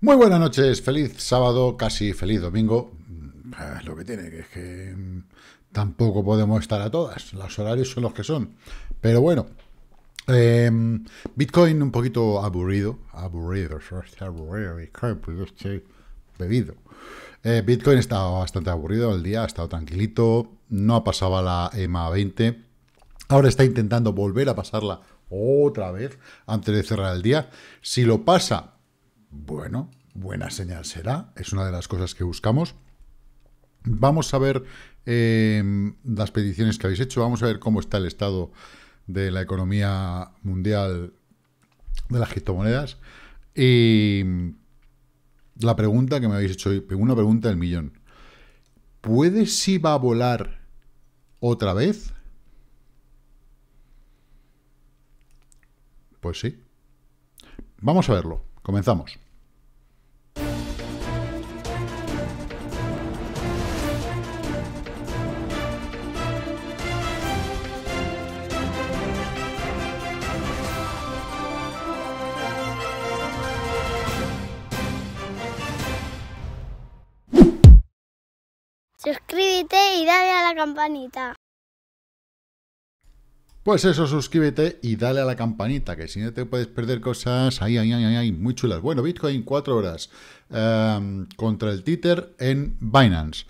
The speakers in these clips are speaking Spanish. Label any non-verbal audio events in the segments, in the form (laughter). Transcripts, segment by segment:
Muy buenas noches, feliz sábado, casi feliz domingo. Lo que tiene que es que mm, tampoco podemos estar a todas, los horarios son los que son. Pero bueno, em, Bitcoin un poquito aburrido, aburrido, aburrido, bebido. Eh, Bitcoin está bastante aburrido el día, ha estado tranquilito, no ha pasaba la EMA 20. Ahora está intentando volver a pasarla otra vez antes de cerrar el día. Si lo pasa, bueno, buena señal será, es una de las cosas que buscamos. Vamos a ver eh, las peticiones que habéis hecho, vamos a ver cómo está el estado de la economía mundial de las criptomonedas. Y la pregunta que me habéis hecho hoy, una pregunta del millón. ¿Puede si va a volar otra vez? Pues sí. Vamos a verlo. Comenzamos. dale a la campanita. Pues eso, suscríbete y dale a la campanita, que si no te puedes perder cosas ahí, ahí, ahí, muy chulas. Bueno, Bitcoin 4 horas em, contra el títer en Binance.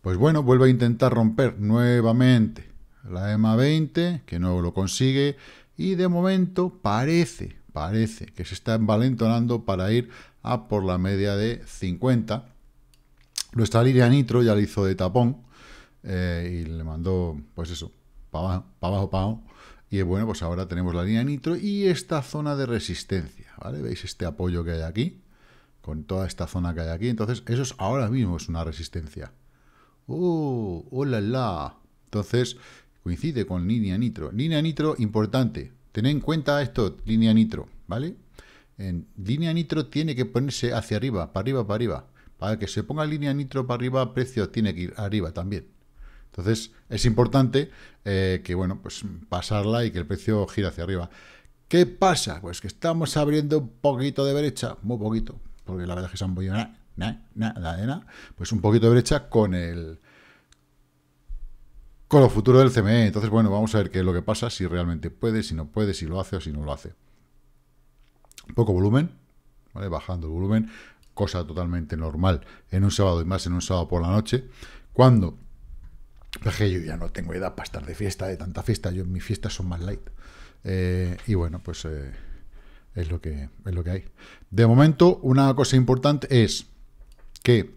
Pues bueno, vuelve a intentar romper nuevamente la EMA 20, que no lo consigue, y de momento parece, parece que se está envalentonando para ir a por la media de 50. Nuestra Liria nitro ya la hizo de tapón, eh, y le mandó, pues eso, para abajo, para abajo, Y bueno, pues ahora tenemos la línea nitro y esta zona de resistencia, ¿vale? ¿Veis este apoyo que hay aquí? Con toda esta zona que hay aquí. Entonces, eso es, ahora mismo es una resistencia. ¡Oh! ¡Hola, la! Entonces, coincide con línea nitro. Línea nitro, importante. ten en cuenta esto, línea nitro, ¿vale? En línea nitro tiene que ponerse hacia arriba, para arriba, para arriba. Para que se ponga línea nitro para arriba, precio tiene que ir arriba también. Entonces, es importante eh, que, bueno, pues pasarla y que el precio gire hacia arriba. ¿Qué pasa? Pues que estamos abriendo un poquito de brecha, muy poquito, porque la verdad es que se han podido nada, nada, pues un poquito de brecha con el con lo futuro del CME. Entonces, bueno, vamos a ver qué es lo que pasa, si realmente puede, si no puede, si lo hace o si no lo hace. Poco volumen, ¿vale? Bajando el volumen, cosa totalmente normal en un sábado y más en un sábado por la noche, cuando yo ya no tengo edad para estar de fiesta, de tanta fiesta. Yo, mis fiestas son más light. Eh, y bueno, pues eh, es, lo que, lo que hay. De momento, una cosa importante es que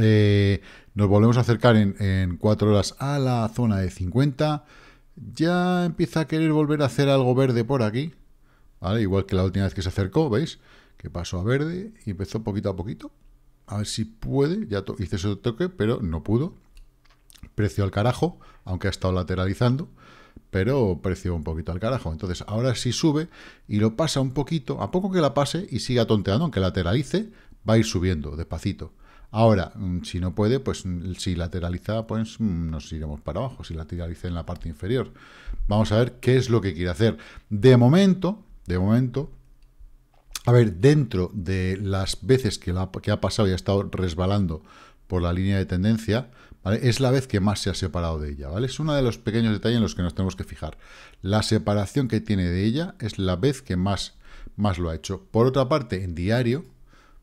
eh, nos volvemos a acercar en, en 4 horas a la zona de 50. Ya empieza a querer volver a hacer algo verde por aquí. Igual que la última vez que se acercó, ¿veis? Que pasó a verde y empezó poquito a poquito. A ver si puede. Ya hice ese toque, pero no pudo precio al carajo, aunque ha estado lateralizando, pero precio un poquito al carajo. Entonces, ahora si sube y lo pasa un poquito, a poco que la pase y siga tonteando, aunque lateralice, va a ir subiendo, despacito. Ahora, mm, si no puede, pues mm, si lateraliza, pues mm, nos iremos para abajo, si lateraliza en la parte inferior. Vamos a ver qué es lo que quiere hacer. De momento, de momento, a ver, dentro de las veces que, que ha pasado y ha estado resbalando por la línea de tendencia, es la vez que más se ha separado de ella, ¿vale? Es uno de los pequeños detalles en los que nos tenemos que fijar. La separación que tiene de ella es la vez que más, más lo ha hecho. Por otra parte, en diario,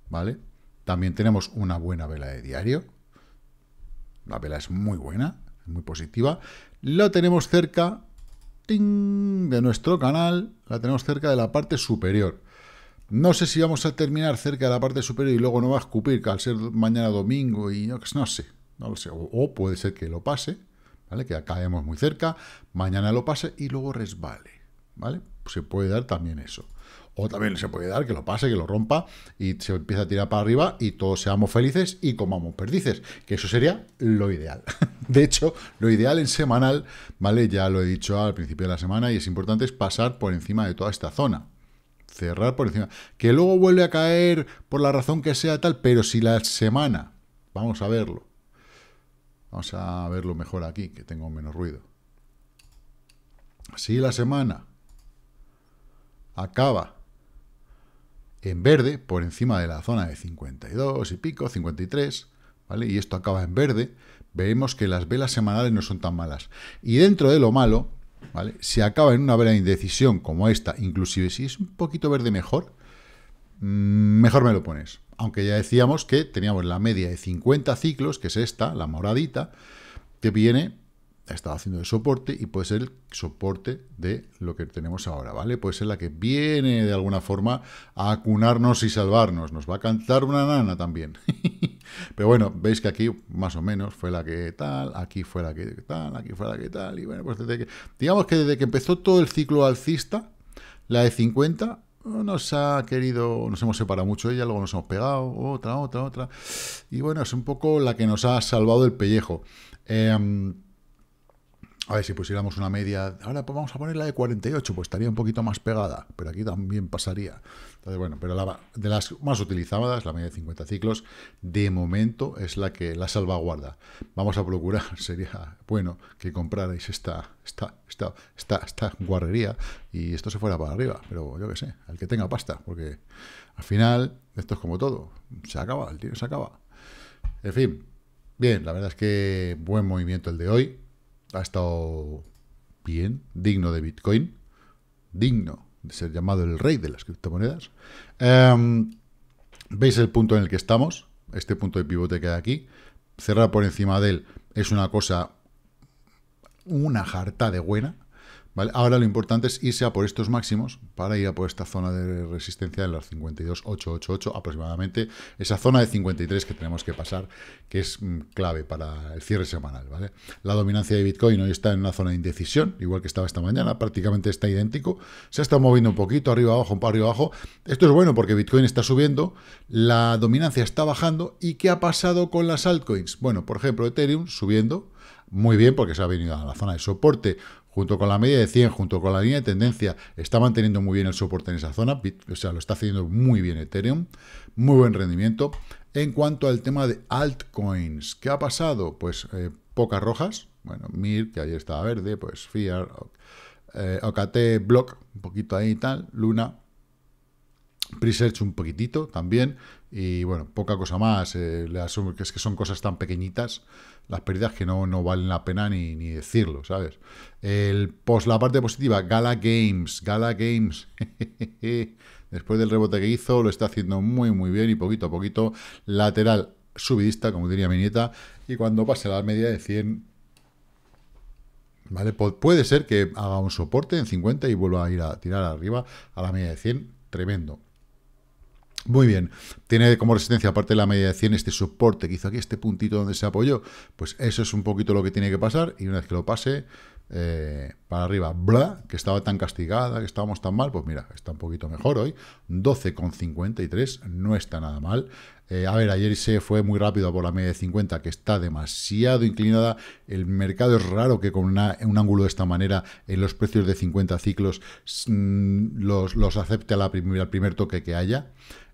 ¿vale? También tenemos una buena vela de diario. La vela es muy buena, muy positiva. La tenemos cerca ¡ting! de nuestro canal, la tenemos cerca de la parte superior. No sé si vamos a terminar cerca de la parte superior y luego no va a escupir, que al ser mañana domingo y no sé, o, puede ser que lo pase, ¿vale? Que caemos muy cerca, mañana lo pase y luego resbale, ¿vale? Se puede dar también eso. O también se puede dar que lo pase, que lo rompa y se empieza a tirar para arriba y todos seamos felices y comamos perdices, que eso sería lo ideal. (laughs) De hecho, lo ideal en semanal, ¿vale? Ya lo he dicho al principio de la semana y es importante es pasar por encima de toda esta zona. Cerrar por encima. Que luego vuelve a caer por la razón que sea tal, pero si la semana, vamos a verlo, Vamos a verlo mejor aquí, que tengo menos ruido. Si la semana acaba en verde, por encima de la zona de 52 y pico, 53, ¿vale? Y esto acaba en verde, vemos que las velas semanales no son tan malas. Y dentro de lo malo, ¿vale? Si acaba en una vela de indecisión como esta, inclusive si es un poquito verde mejor, Mm, mejor me lo pones. Aunque ya decíamos que teníamos la media de 50 ciclos, que es esta, la moradita, que viene, estado haciendo de soporte y puede ser el soporte de lo que tenemos ahora, ¿vale? Puede ser la que viene de alguna forma a acunarnos y salvarnos. Nos va a cantar una nana también. (laughs) Pero bueno, veis que aquí más o menos fue la que tal, aquí fue la que tal, aquí fue la que tal. Y bueno, pues desde que, digamos que desde que empezó todo el ciclo alcista, la de 50 nos ha querido, nos hemos separado mucho ella, luego nos hemos pegado, otra, otra, otra. Y bueno, es un poco la que nos ha salvado el pellejo. Eh, a ver, si pusiéramos una media, ahora pues vamos a poner la de 48, pues estaría un poquito más pegada, pero aquí también pasaría. Entonces, bueno, pero la, de las más utilizadas, la media de 50 ciclos, de momento es la que la salvaguarda. Vamos a procurar, (laughs) sería bueno que comprarais esta, esta, esta, esta, esta guarrería y esto se fuera para arriba, pero yo qué sé, al que tenga pasta, porque al final esto es como todo, se acaba, el tiro se acaba. En fin, bien, la verdad es que buen movimiento el de hoy ha estado bien, digno de Bitcoin, digno de ser llamado el rey de las criptomonedas. Em, Veis el punto en el que estamos, este punto de pivote que hay aquí. Cerrar por encima de él es una cosa, una jarta de buena. Ahora lo importante es irse a por estos máximos para ir a por esta zona de resistencia de los 52,888 aproximadamente, esa zona de 53 que tenemos que pasar, que es mm, clave para el cierre semanal. La dominancia de Bitcoin hoy está en una zona de indecisión, igual que estaba esta mañana, prácticamente está idéntico, se ha estado moviendo un poquito, arriba abajo, un par arriba abajo. Esto es bueno porque Bitcoin está subiendo, la dominancia está bajando, ¿y qué ha pasado con las altcoins? Bueno, por ejemplo, Ethereum subiendo, muy bien porque se ha venido a la zona de soporte, junto con la media de 100, junto con la línea de tendencia, está manteniendo muy bien el soporte en esa zona, o sea, lo está haciendo muy bien Ethereum, muy buen rendimiento. En cuanto al tema de altcoins, ¿qué ha pasado? Pues eh, pocas rojas, bueno, MIR, que ayer estaba verde, pues FIAR, eh, OKT, Block, un poquito ahí y tal, Luna, Presearch un poquitito también, y bueno, poca cosa más. Eh, que es que son cosas tan pequeñitas, las pérdidas que no, valen la pena ni, decirlo, ¿sabes? El, la parte positiva, Gala Games. Gala Games. (laughs) Después del rebote que hizo, lo está haciendo muy, muy bien y poquito a poquito. Lateral subidista, como diría mi nieta. Y cuando pase la media de 100, ¿vale? puede ser que haga un soporte en 50 y vuelva a ir a tirar arriba a la media de 100. Tremendo. Muy bien, tiene como resistencia, aparte de la media de 100, este soporte que hizo aquí, este puntito donde se apoyó, pues eso es un poquito lo que tiene que pasar, y una vez que lo pase, eh, para arriba, bla, que estaba tan castigada, que estábamos tan mal, pues mira, está un poquito mejor hoy, 12,53, no está nada mal. Eh, a ver, ayer se fue muy rápido por la media de 50, que está demasiado inclinada, el mercado es raro que con un ángulo de esta manera, en los precios de 50 ciclos, mm, los, los acepte al primer toque que haya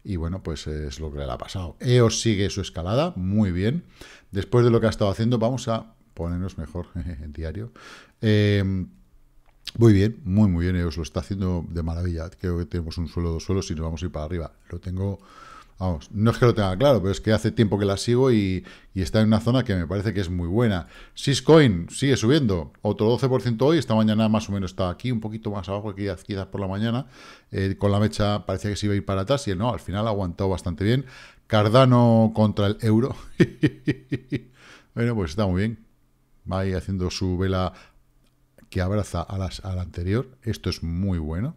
y bueno, pues es lo que le ha pasado. EOS sigue su escalada, muy bien. Después de lo que ha estado haciendo, vamos a ponernos mejor (laughs) en diario. Em, muy bien, muy muy bien, EOS lo está haciendo de maravilla. Creo que tenemos un suelo, dos suelos y nos vamos a ir para arriba. Lo tengo Vamos, no es que lo tenga claro, pero es que hace tiempo que la sigo y, está en una zona que me parece que es muy buena. Syscoin sigue subiendo, otro 12% hoy, esta mañana más o menos está aquí, un poquito más abajo, ya quizás por la mañana, eh, con la mecha parecía que se iba a ir para atrás y no, al final ha aguantado bastante bien. Cardano contra el euro. (laughs) bueno, pues está muy bien. Va ahí haciendo su vela que abraza a la anterior. Esto es muy bueno.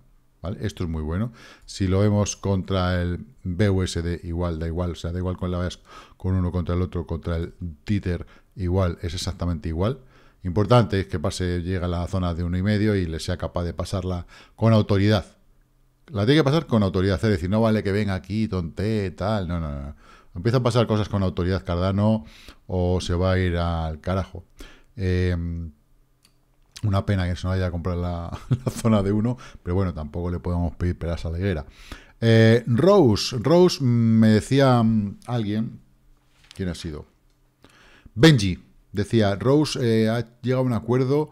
Esto es muy bueno. Si lo vemos contra el BUSD, igual, da igual, o sea, da igual con la con uno contra el otro, contra el Tether, igual, es exactamente igual. Importante es que pase, llega a la zona de uno y medio y le sea capaz de pasarla con autoridad. La tiene que pasar con autoridad, es decir, no vale que venga aquí, tonté, tal, no, no, no. Empieza a pasar cosas con autoridad Cardano o se va a ir al carajo. Eh, una pena que se no haya comprado (laughs) la, zona de uno, pero bueno, tampoco le podemos pedir peras a la higuera. Eh, Rose, Rose mm, me decía mm, alguien, ¿quién ha sido? Benji, decía, Rose eh, ha llegado a un acuerdo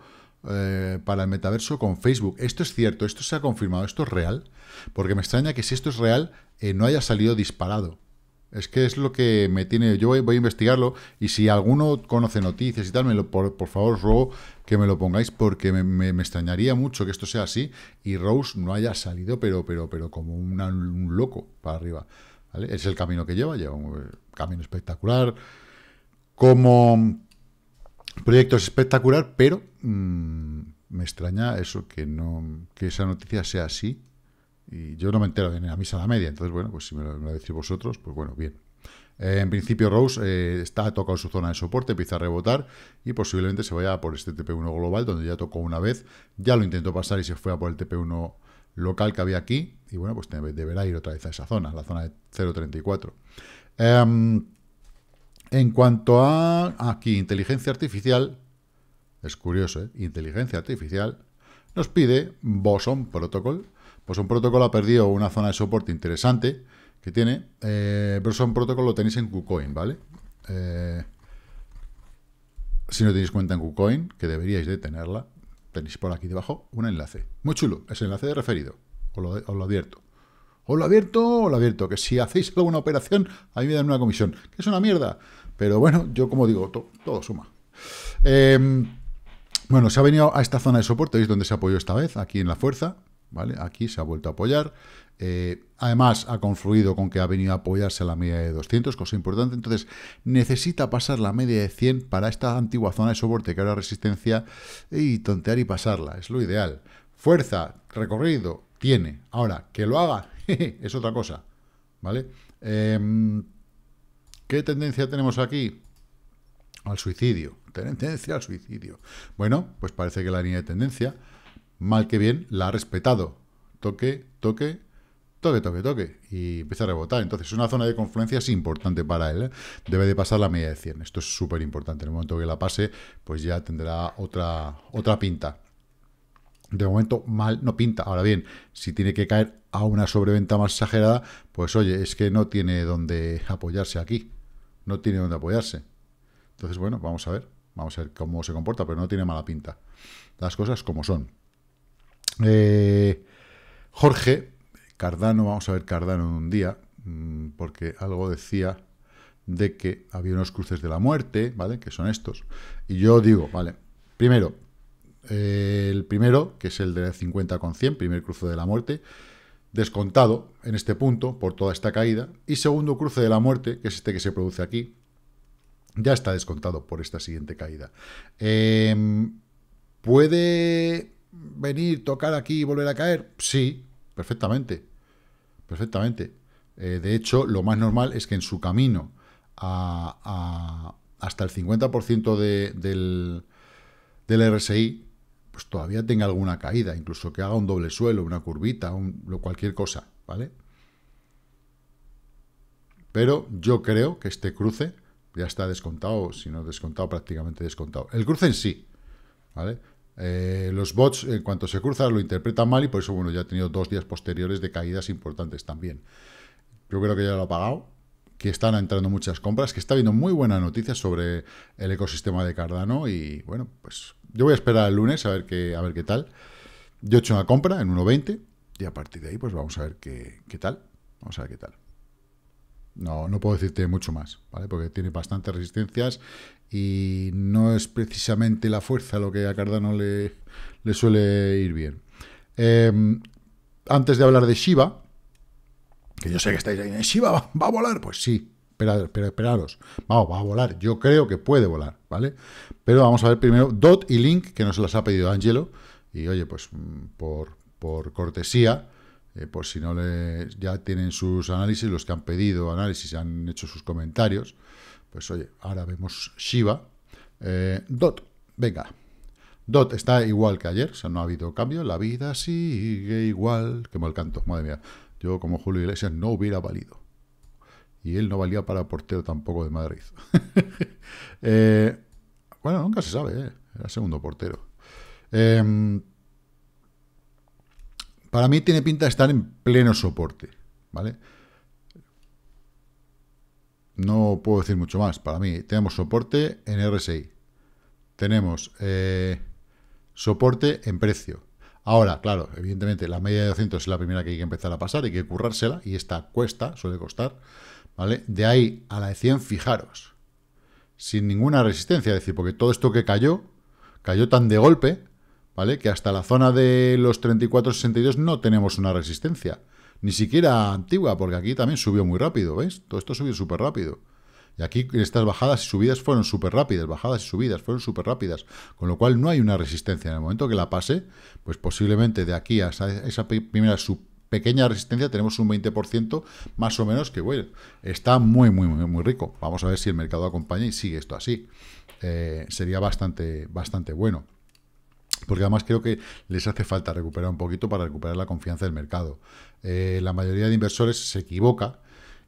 eh, para el metaverso con Facebook. Esto es cierto, esto se ha confirmado, esto es real, porque me extraña que si esto es real, no haya salido disparado. Es que es lo que me tiene. Yo voy, a investigarlo y si alguno conoce noticias y tal, por, favor os que me lo pongáis porque me, extrañaría mucho que esto sea así y Rose no haya salido, pero, pero, pero como un loco para arriba. Es el camino que lleva, lleva un eh, camino espectacular. Como proyecto espectacular, pero mm, me extraña eso que no que esa noticia sea así y yo no me entero de la misa a la media, entonces, bueno, pues si me lo, decís vosotros, pues bueno, bien. Eh, en principio, Rose eh, está tocado su zona de soporte, empieza a rebotar y posiblemente se vaya por este TP1 global, donde ya tocó una vez, ya lo intentó pasar y se fue a por el TP1 local que había aquí, y bueno, pues deberá ir otra vez a esa zona, la zona de 0.34. Em, en cuanto a aquí, inteligencia artificial, es curioso, ¿eh? inteligencia artificial nos pide Boson Protocol, pues un protocolo ha perdido una zona de soporte interesante que tiene. Eh, un protocolo lo tenéis en KuCoin, ¿vale? Eh, si no tenéis cuenta en KuCoin, que deberíais de tenerla, tenéis por aquí debajo un enlace. Muy chulo, es enlace de referido. Os lo, abierto, lo lo abierto, o lo abierto. Que si hacéis alguna operación, ahí mí me dan una comisión. Que es una mierda. Pero bueno, yo como digo, todo suma. Eh, bueno, se ha venido a esta zona de soporte, ¿veis dónde se apoyó esta vez? Aquí en la fuerza. ¿vale? Aquí se ha vuelto a apoyar. Eh, además, ha confluido con que ha venido a apoyarse a la media de 200, cosa importante. Entonces, necesita pasar la media de 100 para esta antigua zona de soporte que era resistencia y tontear y pasarla. Es lo ideal. Fuerza, recorrido, tiene. Ahora, que lo haga, (laughs) es otra cosa, ¿vale? Em, ¿Qué tendencia tenemos aquí? Al suicidio. Tendencia al suicidio. Bueno, pues parece que la línea de tendencia mal que bien, la ha respetado. Toque, toque, toque, toque, toque. Y empieza a rebotar. Entonces, una zona de confluencia es importante para él. ¿eh? Debe de pasar la media de 100. Esto es súper importante. En el momento que la pase, pues ya tendrá otra, otra pinta. De momento, mal no pinta. Ahora bien, si tiene que caer a una sobreventa más exagerada, pues oye, es que no tiene donde apoyarse aquí. No tiene donde apoyarse. Entonces, bueno, vamos a ver. Vamos a ver cómo se comporta, pero no tiene mala pinta. Las cosas como son. Eh, Jorge, Cardano, vamos a ver Cardano en un día, mm, porque algo decía de que había unos cruces de la muerte, ¿vale? Que son estos. Y yo digo, vale, primero, eh, el primero, que es el de 50 con 100, primer cruce de la muerte, descontado en este punto por toda esta caída. Y segundo cruce de la muerte, que es este que se produce aquí, ya está descontado por esta siguiente caída. Em, puede venir, tocar aquí y volver a caer? Sí, perfectamente. Perfectamente. Eh, de hecho, lo más normal es que en su camino a, hasta el 50% del, del, RSI, pues todavía tenga alguna caída, incluso que haga un doble suelo, una curvita, cualquier cosa, ¿vale? Pero yo creo que este cruce ya está descontado, si no descontado, prácticamente descontado. El cruce en sí, ¿vale? Eh, los bots, en cuanto se cruzan, lo interpretan mal y por eso, bueno, ya ha tenido dos días posteriores de caídas importantes también. Yo creo que ya lo ha pagado, que están entrando muchas compras, que está habiendo muy buenas noticias sobre el ecosistema de Cardano y, bueno, pues yo voy a esperar el lunes a ver qué, a ver qué tal. Yo he hecho una compra en 1.20 y a partir de ahí, pues vamos a ver qué, qué tal. Vamos a ver qué tal. No, no puedo decirte mucho más, ¿vale? Porque tiene bastantes resistencias y no es precisamente la fuerza lo que a Cardano le, le suele ir bien. Em, antes de hablar de Shiva, que yo sé que estáis ahí, ¿Shiba va, a volar? Pues sí, esperad, esperaros, esperaros. Vamos, va a volar, yo creo que puede volar, ¿vale? Pero vamos a ver primero DOT y Link, que nos las ha pedido Angelo, y oye, pues mm, por, por cortesía eh, por si no le, ya tienen sus análisis, los que han pedido análisis han hecho sus comentarios. Pues oye, ahora vemos Shiva. Eh, Dot, venga. Dot está igual que ayer, o sea, no ha habido cambio. La vida sigue igual. Qué mal canto, madre mía. Yo, como Julio Iglesias, no hubiera valido. Y él no valía para portero tampoco de Madrid. (laughs) Eh, bueno, nunca se sabe, ¿eh? era segundo portero. Eh, para mí tiene pinta de estar en pleno soporte, ¿vale? No puedo decir mucho más. Para mí, tenemos soporte en RSI. Tenemos eh, soporte en precio. Ahora, claro, evidentemente, la media de 200 es la primera que hay que empezar a pasar, hay que currársela, y esta cuesta, suele costar, ¿vale? De ahí a la de 100, fijaros, sin ninguna resistencia, es decir, porque todo esto que cayó, cayó tan de golpe, ¿vale? Que hasta la zona de los 34,62 no tenemos una resistencia. Ni siquiera antigua, porque aquí también subió muy rápido, ¿veis? Todo esto subió súper rápido. Y aquí estas bajadas y subidas fueron súper rápidas, bajadas y subidas fueron súper rápidas, con lo cual no hay una resistencia. En el momento que la pase, pues posiblemente de aquí a esa, primera pequeña resistencia tenemos un 20% más o menos que, bueno, está muy, muy, muy, muy rico. Vamos a ver si el mercado acompaña y sigue esto así. Eh, sería bastante, bastante bueno. Porque además creo que les hace falta recuperar un poquito para recuperar la confianza del mercado. Eh, la mayoría de inversores se equivoca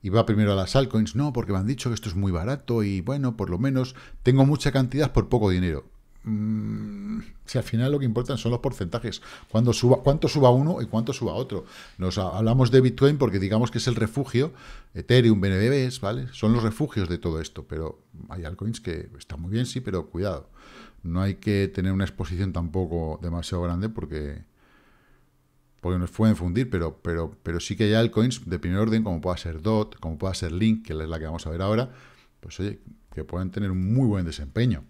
y va primero a las altcoins. No, porque me han dicho que esto es muy barato y bueno, por lo menos tengo mucha cantidad por poco dinero. Mm, si al final lo que importan son los porcentajes, cuando suba, cuánto suba uno y cuánto suba otro. Nos hablamos de Bitcoin porque digamos que es el refugio, Ethereum, BNBs ¿vale? Son los refugios de todo esto, pero hay altcoins que están muy bien, sí, pero cuidado. No hay que tener una exposición tampoco demasiado grande porque, porque nos pueden fundir, pero, pero, pero sí que hay altcoins de primer orden, como pueda ser DOT, como pueda ser Link, que es la que vamos a ver ahora, pues oye, que pueden tener un muy buen desempeño.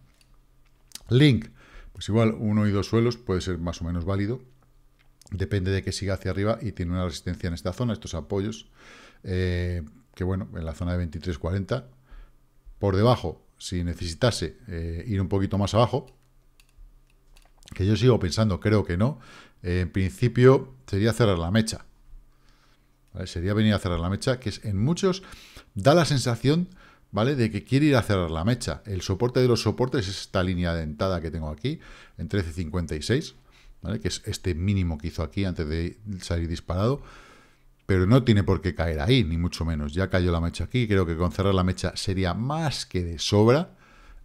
Link, pues igual uno y dos suelos puede ser más o menos válido, depende de que siga hacia arriba y tiene una resistencia en esta zona, estos apoyos, eh, que bueno, en la zona de 23.40, por debajo si necesitase eh, ir un poquito más abajo, que yo sigo pensando, creo que no, eh, en principio sería cerrar la mecha. Sería venir a cerrar la mecha, que es, en muchos da la sensación ¿vale? de que quiere ir a cerrar la mecha. El soporte de los soportes es esta línea dentada que tengo aquí, en 13.56, ¿vale? que es este mínimo que hizo aquí antes de salir disparado pero no tiene por qué caer ahí, ni mucho menos. Ya cayó la mecha aquí, creo que con cerrar la mecha sería más que de sobra,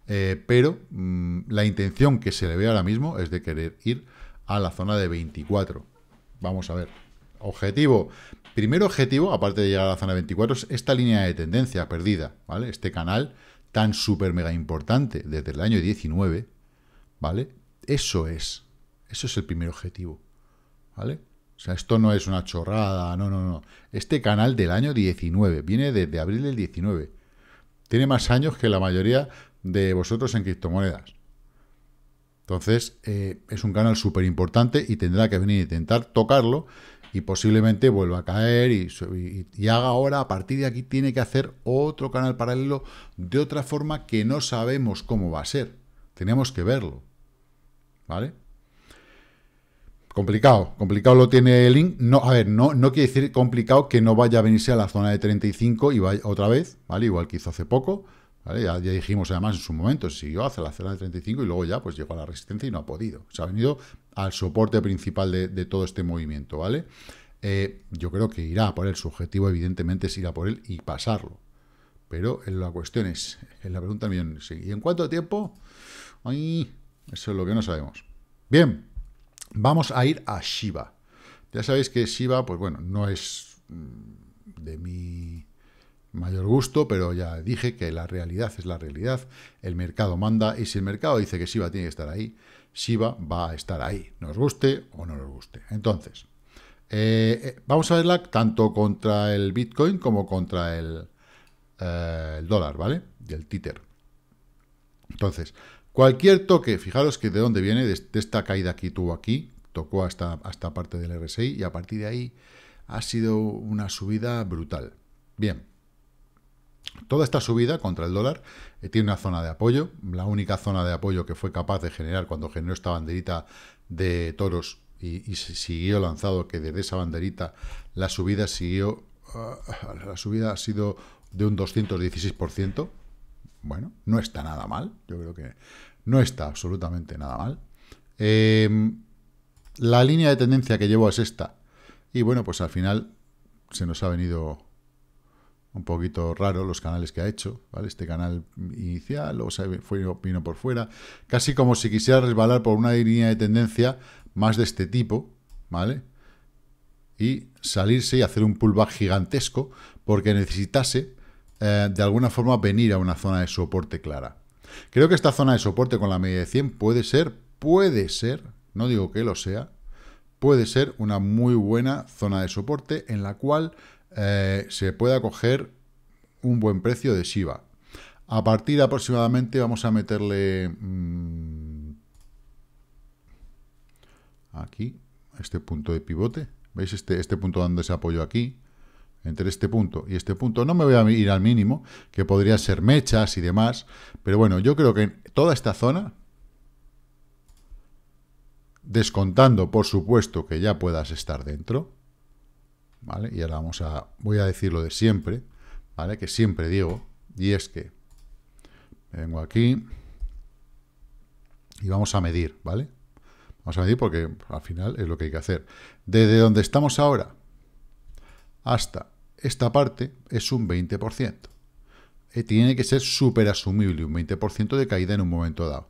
eh, pero mm, la intención que se le ve ahora mismo es de querer ir a la zona de 24. Vamos a ver. Objetivo. Primer objetivo, aparte de llegar a la zona de 24, es esta línea de tendencia perdida, ¿vale? Este canal tan súper mega importante desde el año 19, ¿vale? Eso es. Eso es el primer objetivo, ¿vale? O sea, esto no es una chorrada, no, no, no. Este canal del año 19, viene desde abril del 19. Tiene más años que la mayoría de vosotros en criptomonedas. Entonces, eh, es un canal súper importante y tendrá que venir a intentar tocarlo y posiblemente vuelva a caer y, haga ahora, a partir de aquí, tiene que hacer otro canal paralelo de otra forma que no sabemos cómo va a ser. Tenemos que verlo. ¿Vale? Complicado, complicado lo tiene el Link. No, a ver, no, no quiere decir complicado que no vaya a venirse a la zona de 35 y vaya otra vez, ¿vale? Igual que hizo hace poco, Ya, dijimos además en su momento, siguió hacia la zona de 35 y luego ya pues llegó a la resistencia y no ha podido. Se ha venido al soporte principal de, todo este movimiento, ¿vale? Eh, yo creo que irá por el subjetivo evidentemente es ir a por él y pasarlo. Pero la cuestión es, en la pregunta también. ¿y en cuánto tiempo? Ay, eso es lo que no sabemos. Bien. Vamos a ir a Shiba. Ya sabéis que Shiba, pues bueno, no es mm, de mi mayor gusto, pero ya dije que la realidad es la realidad, el mercado manda y si el mercado dice que Shiba tiene que estar ahí, Shiba va a estar ahí, nos guste o no nos guste. Entonces, eh, eh, vamos a verla tanto contra el Bitcoin como contra el, eh, el dólar, ¿vale? Y el títer. Entonces, Cualquier toque, fijaros que de dónde viene, de, esta caída que tuvo aquí, tocó hasta, hasta parte del RSI y a partir de ahí ha sido una subida brutal. Bien, Toda esta subida contra el dólar eh, tiene una zona de apoyo. La única zona de apoyo que fue capaz de generar cuando generó esta banderita de toros y, siguió lanzado, que desde esa banderita la subida siguió. Ah, la subida ha sido de un 216% bueno, no está nada mal, yo creo que no está absolutamente nada mal. Em, la línea de tendencia que llevo es esta. Y bueno, pues al final se nos ha venido un poquito raro los canales que ha hecho, ¿vale? Este canal inicial, o se vino por fuera, casi como si quisiera resbalar por una línea de tendencia más de este tipo, ¿vale? Y salirse y hacer un pullback gigantesco porque necesitase eh, de alguna forma venir a una zona de soporte clara. Creo que esta zona de soporte con la media de 100 puede ser, puede ser, no digo que lo sea, puede ser una muy buena zona de soporte en la cual eh, se pueda coger un buen precio de Shiba. A partir aproximadamente vamos a meterle... Mm, aquí, este punto de pivote. ¿Veis este, este punto donde se apoyo aquí? entre este punto y este punto. No me voy a ir al mínimo, que podría ser mechas y demás, pero bueno, yo creo que en toda esta zona, descontando, por supuesto, que ya puedas estar dentro, ¿vale? Y ahora vamos a, voy a decir lo de siempre, ¿vale? Que siempre digo, y es que vengo aquí y vamos a medir, ¿vale? Vamos a medir porque al final es lo que hay que hacer. Desde donde estamos ahora hasta esta parte es un 20%. Eh, tiene que ser súper asumible, un 20% de caída en un momento dado.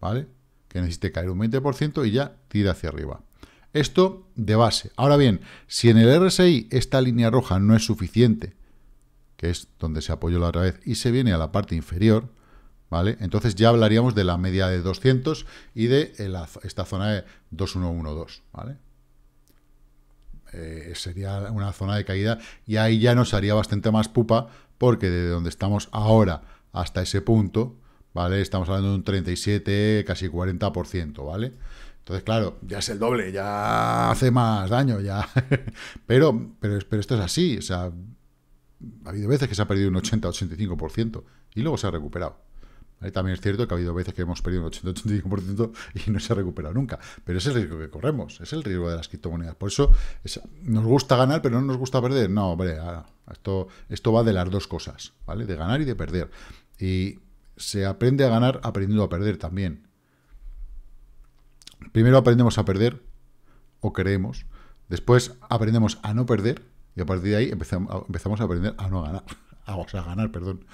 ¿Vale? Que necesite caer un 20% y ya tira hacia arriba. Esto de base. Ahora bien, si en el RSI esta línea roja no es suficiente, que es donde se apoyó la otra vez, y se viene a la parte inferior, ¿vale? Entonces ya hablaríamos de la media de 200 y de esta zona de 2112, ¿vale? Eh, sería una zona de caída y ahí ya nos haría bastante más pupa porque de donde estamos ahora hasta ese punto, ¿vale? Estamos hablando de un 37, casi 40%, ¿vale? Entonces, claro, ya es el doble, ya hace más daño, ya. (laughs) pero, pero, pero esto es así, o sea, ha habido veces que se ha perdido un 80-85% y luego se ha recuperado. También es cierto que ha habido veces que hemos perdido un 80-85% y no se ha recuperado nunca. Pero ese es el riesgo que corremos, es el riesgo de las criptomonedas. Por eso nos gusta ganar, pero no nos gusta perder. No, hombre, ah, esto, esto va de las dos cosas, ¿vale? De ganar y de perder. Y se aprende a ganar aprendiendo a perder también. Primero aprendemos a perder, o creemos, después aprendemos a no perder, y a partir de ahí empezamos a aprender a no ganar, (laughs) ah, o a ganar, perdón.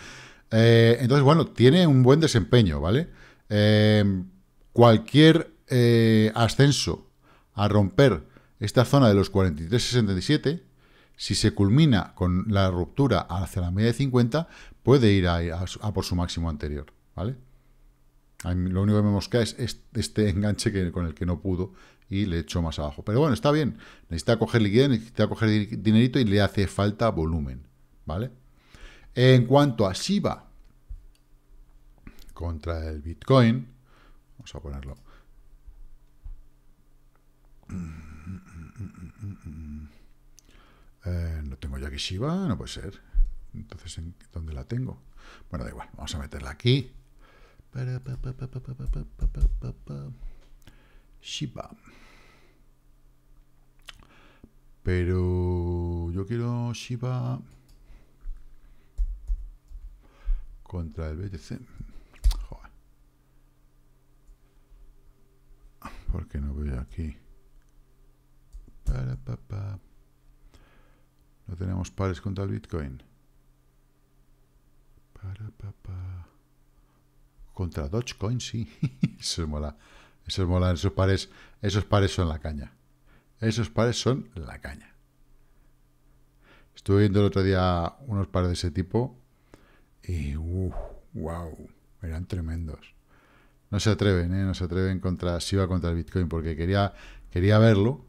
Eh, entonces, bueno, tiene un buen desempeño, ¿vale? Eh, cualquier eh, ascenso a romper esta zona de los 43.67, si se culmina con la ruptura hacia la media de 50, puede ir a, por su máximo anterior, ¿vale? lo único que me mosca es este enganche que, con el que no pudo y le echó más abajo. Pero bueno, está bien. Necesita coger liquidez, necesita coger dinerito y le hace falta volumen, ¿vale? En cuanto a Shiba contra el Bitcoin, vamos a ponerlo. no tengo ya que Shiba, no puede ser. Entonces, ¿en ¿dónde la tengo? Bueno, da igual, vamos a meterla aquí. Shiba. Pero yo quiero Shiba... contra el BTC. Joder. qué no veo aquí. Para, No tenemos pares contra el Bitcoin. Para, pa, Contra Dogecoin, sí. (laughs) Eso es mola. Eso es mola. Esos pares, esos pares son la caña. Esos pares son la caña. Estuve viendo el otro día unos pares de ese tipo y, wow, eran tremendos. No se atreven, ¿eh? No se atreven contra si va contra el Bitcoin, porque quería, quería verlo,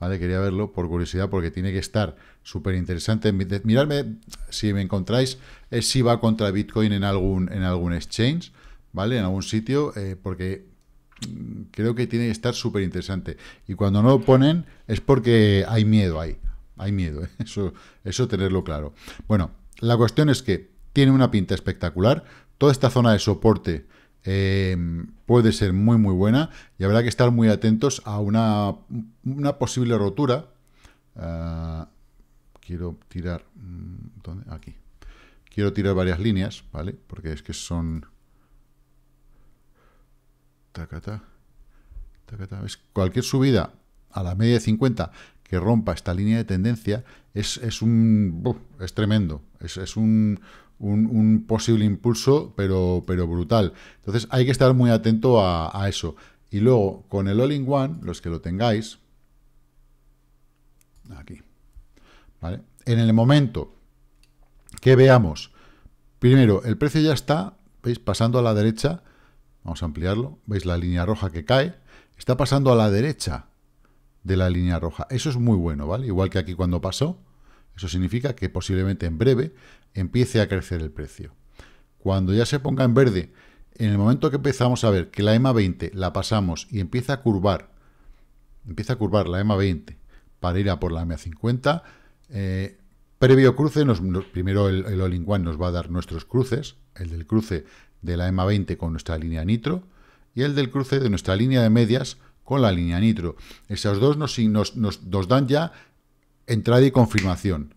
¿vale? Quería verlo por curiosidad, porque tiene que estar súper interesante. Miradme, si me encontráis, eh, si va contra Bitcoin en algún, en algún exchange, ¿vale? En algún sitio, eh, porque mm, creo que tiene que estar súper interesante. Y cuando no lo ponen es porque hay miedo ahí. Hay miedo, (laughs) eso, eso tenerlo claro. Bueno, la cuestión es que tiene una pinta espectacular. Toda esta zona de soporte eh, puede ser muy muy buena y habrá que estar muy atentos a una, posible rotura. Ah, quiero tirar... Mm, ¿dónde? Aquí. Quiero tirar varias líneas, ¿vale? Porque es que son... Tacata. Tacata. ¿Ves? Cualquier subida a la media de 50 que rompa esta línea de tendencia es, un... es tremendo. es un un, posible impulso, pero, pero brutal. Entonces hay que estar muy atento a, eso. Y luego, con el All-in-One, los que lo tengáis, aquí, En el momento que veamos, primero, el precio ya está, ¿veis? Pasando a la derecha, vamos a ampliarlo, ¿veis la línea roja que cae? Está pasando a la derecha de la línea roja. Eso es muy bueno, ¿vale? Igual que aquí cuando pasó, eso significa que posiblemente en breve empiece a crecer el precio. Cuando ya se ponga en verde, en el momento que empezamos a ver que la EMA 20 la pasamos y empieza a curvar, empieza a curvar la EMA 20 para ir a por la EMA 50, eh, previo cruce, nos, primero el, el nos va a dar nuestros cruces, el del cruce de la EMA 20 con nuestra línea nitro y el del cruce de nuestra línea de medias con la línea nitro. Esos dos nos, nos, nos dan ya entrada y confirmación.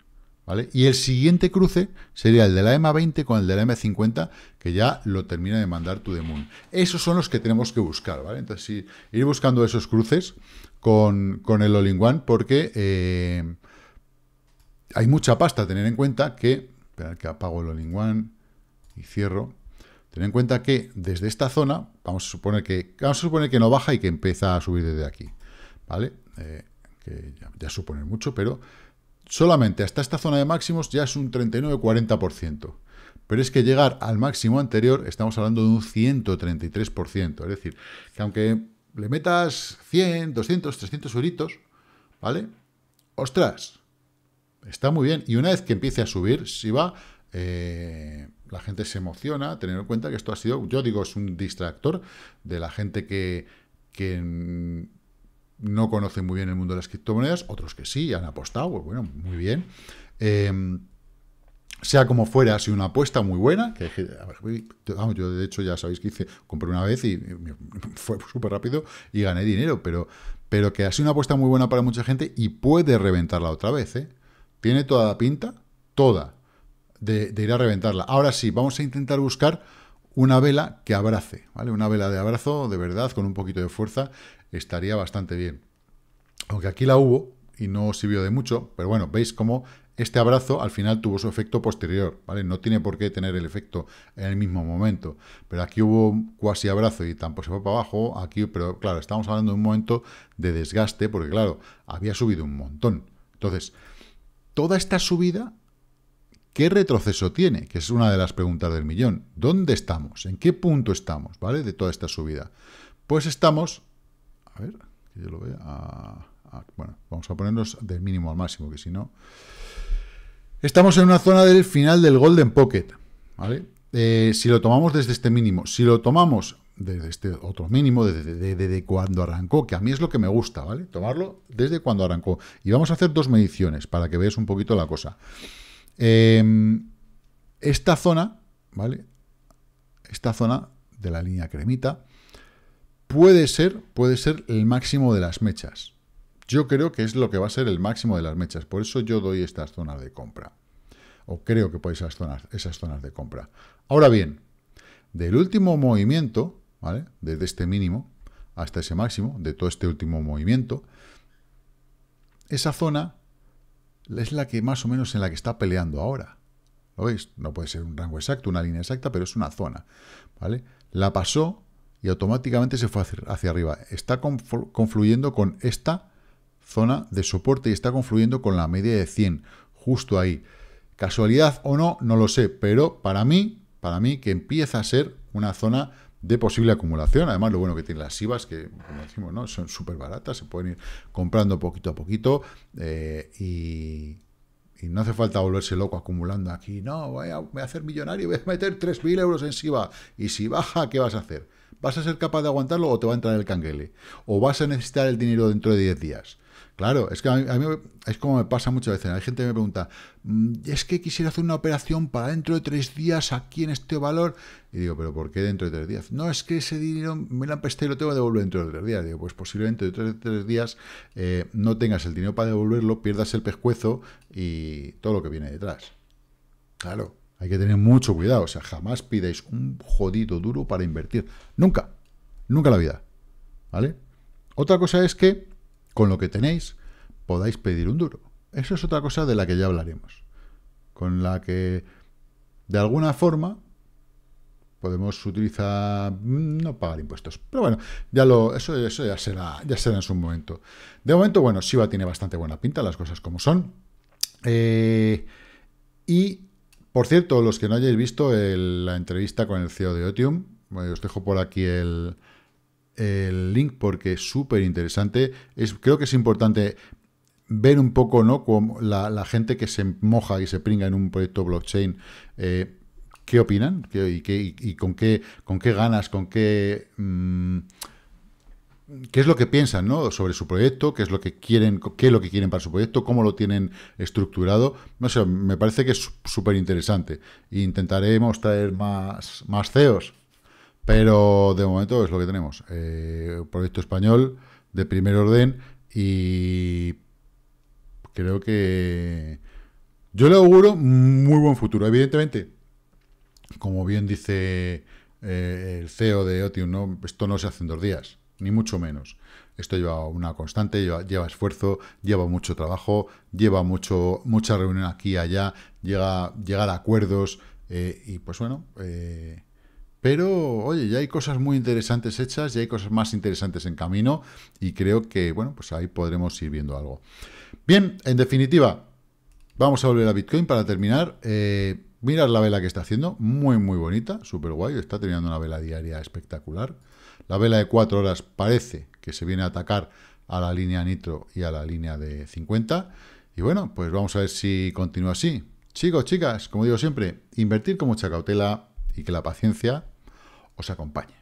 ¿Vale? Y el siguiente cruce sería el de la EMA20 con el de la m 50 que ya lo termina de mandar tu Moon. Esos son los que tenemos que buscar, ¿vale? Entonces, ir buscando esos cruces con, el all One porque eh, hay mucha pasta a tener en cuenta que... Espera, que apago el all One y cierro. Tener en cuenta que desde esta zona, vamos a suponer que, vamos a suponer que no baja y que empieza a subir desde aquí, ¿vale? Eh, que ya, ya mucho, pero solamente hasta esta zona de máximos ya es un 39-40%. Pero es que llegar al máximo anterior estamos hablando de un 133%. Es decir, que aunque le metas 100, 200, 300 euritos, ¿vale? ¡Ostras! Está muy bien. Y una vez que empiece a subir, si va, eh, la gente se emociona, tener en cuenta que esto ha sido, yo digo, es un distractor de la gente que no conocen muy bien el mundo de las criptomonedas, otros que sí, han apostado, pues bueno, muy bien. Em, sea como fuera, ha sido una apuesta muy buena. Que, yo de hecho ya sabéis que hice, compré una vez y, (laughs) fue súper rápido y gané dinero, pero, pero que ha sido una apuesta muy buena para mucha gente y puede reventarla otra vez. ¿eh? Tiene toda la pinta, toda, de ir a reventarla. Ahora sí, vamos a intentar buscar una vela que abrace, ¿vale? Una vela de abrazo, de verdad, con un poquito de fuerza, estaría bastante bien. Aunque aquí la hubo y no sirvió de mucho, pero bueno, veis cómo este abrazo al final tuvo su efecto posterior, ¿vale? No tiene por qué tener el efecto en el mismo momento, pero aquí hubo cuasi abrazo y tampoco pues se fue para abajo, aquí, pero claro, estamos hablando de un momento de desgaste, porque claro, había subido un montón. Entonces, toda esta subida ¿Qué retroceso tiene? Que es una de las preguntas del millón. ¿Dónde estamos? ¿En qué punto estamos? ¿Vale? De toda esta subida. Pues estamos... A ver, que yo lo vea... bueno, vamos a ponernos del mínimo al máximo, que si no... Estamos en una zona del final del Golden Pocket. ¿Vale? Eh, si lo tomamos desde este mínimo, si lo tomamos desde este otro mínimo, desde, desde cuando arrancó, que a mí es lo que me gusta, ¿vale? Tomarlo desde cuando arrancó. Y vamos a hacer dos mediciones para que veas un poquito la cosa. Em, esta zona, ¿vale? Esta zona de la línea cremita puede ser, puede ser el máximo de las mechas. Yo creo que es lo que va a ser el máximo de las mechas. Por eso yo doy estas zonas de compra. O creo que puede ser esas zonas, esas zonas de compra. Ahora bien, del último movimiento, ¿vale? Desde este mínimo hasta ese máximo, de todo este último movimiento, esa zona es la que más o menos en la que está peleando ahora. ¿Lo veis? No puede ser un rango exacto, una línea exacta, pero es una zona. ¿vale? La pasó y automáticamente se fue hacia arriba. Está confluyendo con esta zona de soporte y está confluyendo con la media de 100, justo ahí. Casualidad o no, no lo sé, pero para mí, para mí que empieza a ser una zona de posible acumulación. Además, lo bueno que tienen las IVAs, que como decimos, ¿no? son súper baratas, se pueden ir comprando poquito a poquito eh, y, no hace falta volverse loco acumulando aquí. No, voy a, hacer millonario, voy a meter 3.000 euros en SIVA. Y si baja, ¿qué vas a hacer? ¿Vas a ser capaz de aguantarlo o te va a entrar el canguele? ¿O vas a necesitar el dinero dentro de 10 días? Claro, es que a mí, es como me pasa muchas veces. Hay gente que me pregunta, mm, es que quisiera hacer una operación para dentro de tres días aquí en este valor. Y digo, pero ¿por qué dentro de tres días? No, es que ese dinero me lo han prestado y lo tengo que devolver dentro de tres días. Digo, pues posiblemente dentro de tres días eh, no tengas el dinero para devolverlo, pierdas el pescuezo y todo lo que viene detrás. Claro, hay que tener mucho cuidado. O sea, jamás pidáis un jodido duro para invertir. Nunca. Nunca en la vida. ¿Vale? Otra cosa es que con lo que tenéis, podáis pedir un duro. Eso es otra cosa de la que ya hablaremos. Con la que, de alguna forma, podemos utilizar mm, no pagar impuestos. Pero bueno, ya lo eso, eso ya será ya será en su momento. De momento, bueno, Shiba tiene bastante buena pinta, las cosas como son. Eh, y por cierto, los que no hayáis visto la entrevista con el CEO de Otium, eh, os dejo por aquí el, el link porque es súper interesante. Creo que es importante ver un poco ¿no? Como la, gente que se moja y se pringa en un proyecto blockchain, eh, qué opinan y, qué, y, con, qué, con qué ganas, con qué... Mm, qué es lo que piensan ¿no? sobre su proyecto, qué es lo que quieren, qué es lo que quieren para su proyecto, cómo lo tienen estructurado. No sé, me parece que es súper interesante. Intentaremos traer más, más CEOs pero de momento es lo que tenemos. Eh, proyecto español de primer orden y creo que yo le auguro muy buen futuro. Evidentemente, como bien dice eh, el CEO de Otium, esto no se hace en dos días, ni mucho menos. Esto lleva una constante, lleva, esfuerzo, lleva mucho trabajo, lleva mucho, mucha reunión aquí y allá, llega, llegar a acuerdos eh, y pues bueno... Pero, oye, ya hay cosas muy interesantes hechas, ya hay cosas más interesantes en camino y creo que, bueno, pues ahí podremos ir viendo algo. Bien, en definitiva, vamos a volver a Bitcoin para terminar. mirar eh, mirad la vela que está haciendo, muy, muy bonita, súper guay. Está teniendo una vela diaria espectacular. La vela de cuatro horas parece que se viene a atacar a la línea nitro y a la línea de 50. Y bueno, pues vamos a ver si continúa así. Chicos, chicas, como digo siempre, invertir con mucha cautela y que la paciencia os acompañe.